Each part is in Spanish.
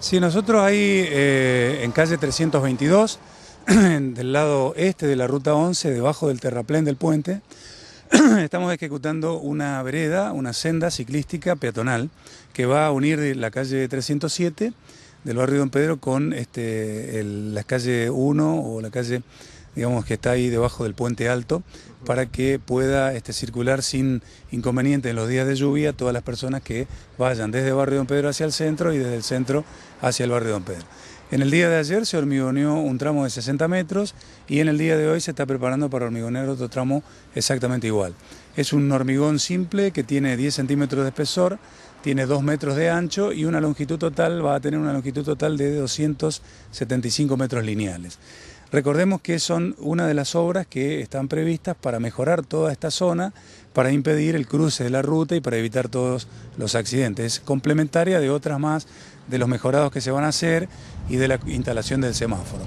Sí, nosotros ahí eh, en calle 322, del lado este de la ruta 11, debajo del terraplén del puente, estamos ejecutando una vereda, una senda ciclística peatonal que va a unir la calle 307 del barrio Don Pedro con este, la calle 1 o la calle digamos que está ahí debajo del puente alto, para que pueda este, circular sin inconveniente en los días de lluvia todas las personas que vayan desde Barrio Don Pedro hacia el centro y desde el centro hacia el Barrio Don Pedro. En el día de ayer se hormigoneó un tramo de 60 metros y en el día de hoy se está preparando para hormigonear otro tramo exactamente igual. Es un hormigón simple que tiene 10 centímetros de espesor, tiene 2 metros de ancho y una longitud total, va a tener una longitud total de 275 metros lineales. Recordemos que son una de las obras que están previstas para mejorar toda esta zona, para impedir el cruce de la ruta y para evitar todos los accidentes. Es complementaria de otras más, de los mejorados que se van a hacer y de la instalación del semáforo.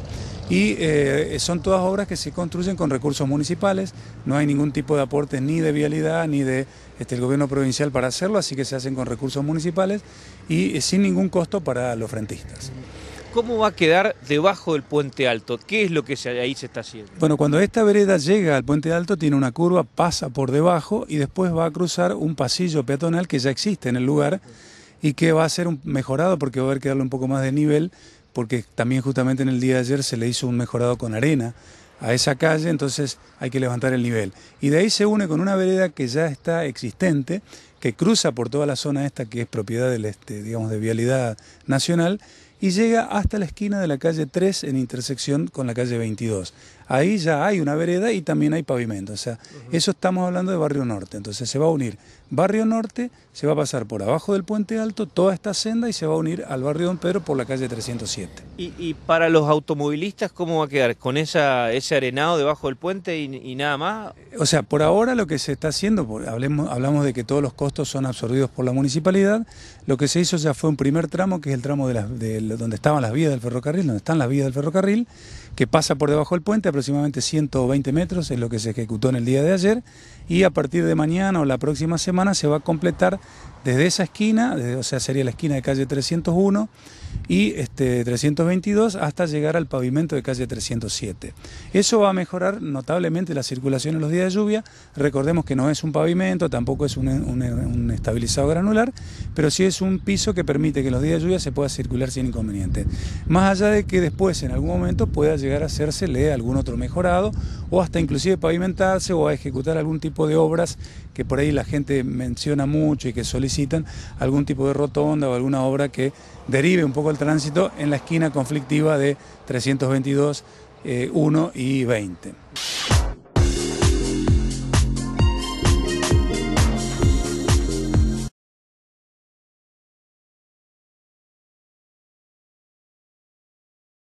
Y eh, son todas obras que se construyen con recursos municipales, no hay ningún tipo de aporte ni de vialidad ni de este, el gobierno provincial para hacerlo, así que se hacen con recursos municipales y eh, sin ningún costo para los frentistas. ¿Cómo va a quedar debajo del puente alto? ¿Qué es lo que ahí se está haciendo? Bueno, cuando esta vereda llega al puente alto, tiene una curva, pasa por debajo y después va a cruzar un pasillo peatonal que ya existe en el lugar y que va a ser mejorado porque va a haber que darle un poco más de nivel, porque también justamente en el día de ayer se le hizo un mejorado con arena a esa calle, entonces hay que levantar el nivel. Y de ahí se une con una vereda que ya está existente, que cruza por toda la zona esta que es propiedad del este, digamos, de vialidad nacional y llega hasta la esquina de la calle 3 en intersección con la calle 22. Ahí ya hay una vereda y también hay pavimento. O sea, eso estamos hablando de Barrio Norte. Entonces se va a unir Barrio Norte, se va a pasar por abajo del Puente Alto toda esta senda y se va a unir al Barrio Don Pedro por la calle 307. ¿Y, para los automovilistas cómo va a quedar? ¿Con esa, ese arenado debajo del puente y, nada más? O sea, por ahora lo que se está haciendo, hablemos, hablamos de que todos los costos son absorbidos por la municipalidad, lo que se hizo ya fue un primer tramo, que es el tramo de donde estaban las vías del ferrocarril, donde están las vías del ferrocarril, que pasa por debajo del puente, aproximadamente 120 metros, es lo que se ejecutó en el día de ayer, y a partir de mañana o la próxima semana se va a completar desde esa esquina, o sea, sería la esquina de calle 301 y este, 322 hasta llegar al pavimento de calle 307. Eso va a mejorar notablemente la circulación en los días de lluvia. Recordemos que no es un pavimento, tampoco es un, estabilizado granular, pero sí es un piso que permite que en los días de lluvia se pueda circular sin inconveniente. Más allá de que después, en algún momento, pueda llegar a hacerse algún otro mejorado o hasta inclusive pavimentarse o a ejecutar algún tipo de obras que por ahí la gente menciona mucho y que solicitan, algún tipo de rotonda o alguna obra que derive un poco el tránsito en la esquina conflictiva de 322, 1 eh, y 20.